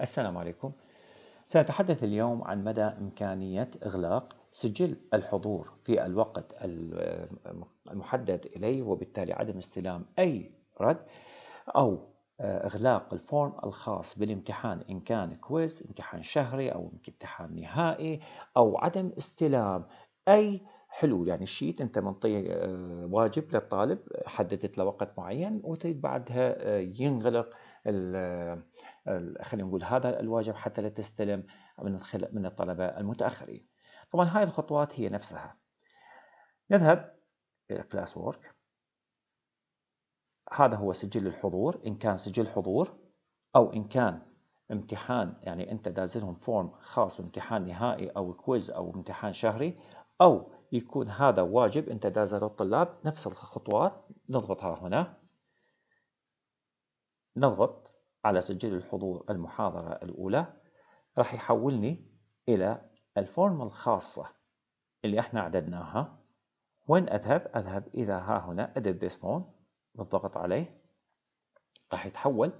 السلام عليكم. سنتحدث اليوم عن مدى إمكانية إغلاق سجل الحضور في الوقت المحدد إليه وبالتالي عدم استلام أي رد أو آه، إغلاق الفورم الخاص بالامتحان إن كان كويز امتحان شهري أو امتحان نهائي أو عدم استلام أي حلو يعني الشيت انت منطيه آه، واجب للطالب حددت له وقت معين وتريد بعدها آه، ينغلق آه، خلينا نقول هذا الواجب حتى لا تستلم من من الطلبه المتاخرين. طبعا هاي الخطوات هي نفسها. نذهب الى كلاس وورك هذا هو سجل الحضور ان كان سجل حضور او ان كان امتحان يعني انت دازلهم فورم خاص بامتحان نهائي او كويز او امتحان شهري او يكون هذا واجب أنت دازه الطلاب نفس الخطوات نضغطها هنا نضغط على سجل الحضور المحاضرة الأولى راح يحولني إلى الفورم الخاصة اللي احنا عددناها وين أذهب؟ أذهب إلى ها هنا Edit this form بالضغط عليه راح يتحول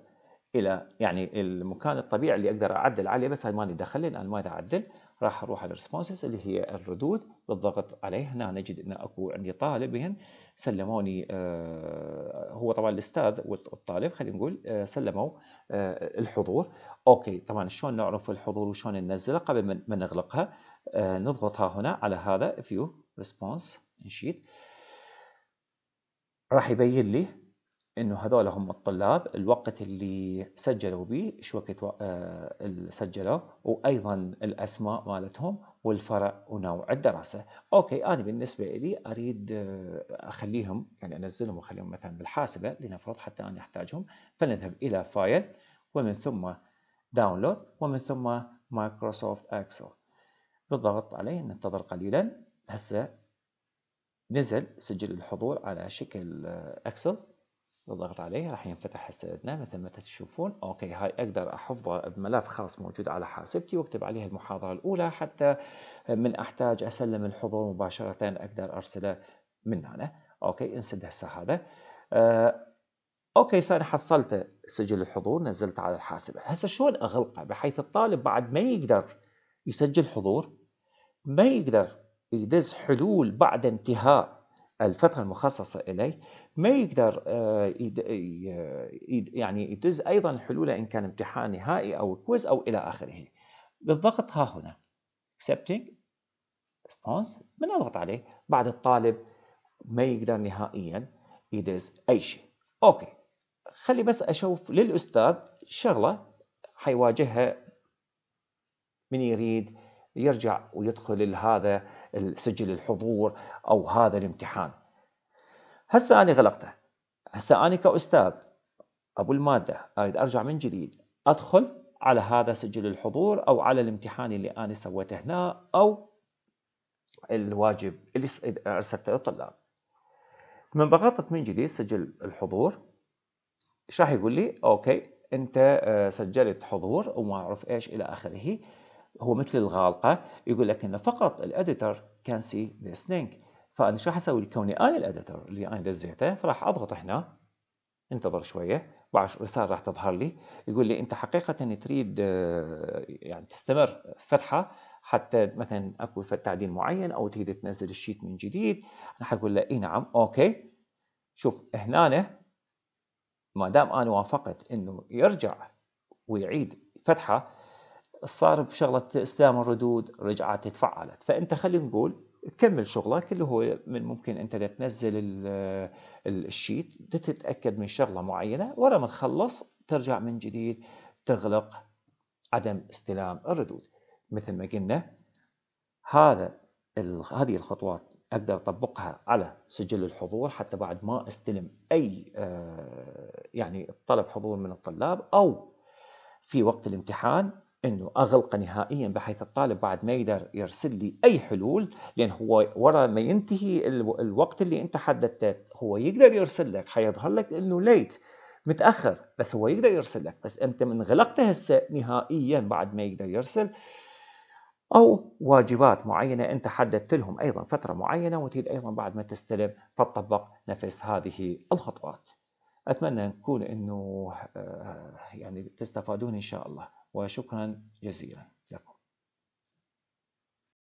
إلى يعني المكان الطبيعي اللي أقدر أعدل عليه بس هاي مالي دخل لأن ما أعدل راح اروح على الريسبونسز اللي هي الردود بالضغط عليه هنا نجد ان اكو عندي طالبين سلموني آه، هو طبعا الاستاذ والطالب خلينا نقول آه، سلموا آه، الحضور اوكي طبعا شلون نعرف الحضور وشلون ننزله قبل ما نغلقها نضغطها هنا على هذا فيو ريسبونس شيت راح يبين لي انه هذول هم الطلاب الوقت اللي سجلوا به ايش وقت و... آه سجلوا وايضا الاسماء مالتهم والفرع ونوع الدراسه اوكي انا بالنسبه لي اريد آه، اخليهم يعني انزلهم واخليهم مثلا بالحاسبه لنفرض حتى انا احتاجهم فنذهب الى فايل ومن ثم داونلود ومن ثم مايكروسوفت اكسل بالضغط عليه ننتظر قليلا هسه نزل سجل الحضور على شكل اكسل آه، بالضغط عليه راح ينفتح حسابنا مثل ما تشوفون اوكي هاي اقدر احفظها بملف خاص موجود على حاسبتي واكتب عليها المحاضره الاولى حتى من احتاج اسلم الحضور مباشره اقدر ارسله من هنا اوكي انسد هسه هذا آه، اوكي صار حصلت سجل الحضور نزلت على الحاسبه هسه شلون اغلقه بحيث الطالب بعد ما يقدر يسجل حضور ما يقدر يدز حلول بعد انتهاء الفترة المخصصة إليه ما يقدر آه، آه، يعني يدز أيضا حلوله إن كان امتحان نهائي أو كويز أو إلى آخره بالضغط ها هنا accepting response من أضغط عليه بعد الطالب ما يقدر نهائيا يدز أي شيء أوكي خلي بس أشوف للأستاذ شغلة حيواجهها من يريد يرجع ويدخل لهذا السجل الحضور او هذا الامتحان هسه انا غلقته هسه انا كاستاذ ابو الماده اريد ارجع من جديد ادخل على هذا سجل الحضور او على الامتحان اللي انا سويته هنا او الواجب اللي ارسلته للطلاب من ضغطت من جديد سجل الحضور ايش راح يقول لي اوكي انت آه، سجلت حضور وما اعرف ايش الى اخره هو مثل الغالقة يقول لك إنه فقط الاديتور كان سي ذيس لينك فأنا شو راح أسوي كوني أنا الاديتور اللي أنا دزيته فراح أضغط هنا انتظر شوية بعد رسالة راح تظهر لي يقول لي أنت حقيقة تريد آه، يعني تستمر فتحة حتى مثلا اكو تعديل معين او تريد تنزل الشيت من جديد انا حقول له اي نعم اوكي شوف هنا ما دام انا وافقت انه يرجع ويعيد فتحه صار بشغلة استلام الردود رجعت تفعلت فأنت خلينا نقول تكمل شغلك اللي هو من ممكن انت تنزل الشيت تتاكد من شغله معينه ولا ما تخلص ترجع من جديد تغلق عدم استلام الردود مثل ما قلنا هذا هذه الخطوات اقدر اطبقها على سجل الحضور حتى بعد ما استلم اي آه، يعني طلب حضور من الطلاب او في وقت الامتحان انه اغلقه نهائيا بحيث الطالب بعد ما يقدر يرسل لي اي حلول لان هو ورا ما ينتهي الوقت اللي انت حددته هو يقدر يرسل لك حيظهر لك انه ليت متاخر بس هو يقدر يرسل لك بس انت من غلقته هسه نهائيا بعد ما يقدر يرسل او واجبات معينه انت حددت لهم ايضا فتره معينه وتريد ايضا بعد ما تستلم فتطبق نفس هذه الخطوات. اتمنى نكون انه آه، يعني تستفادون ان شاء الله. وشكرا جزيلا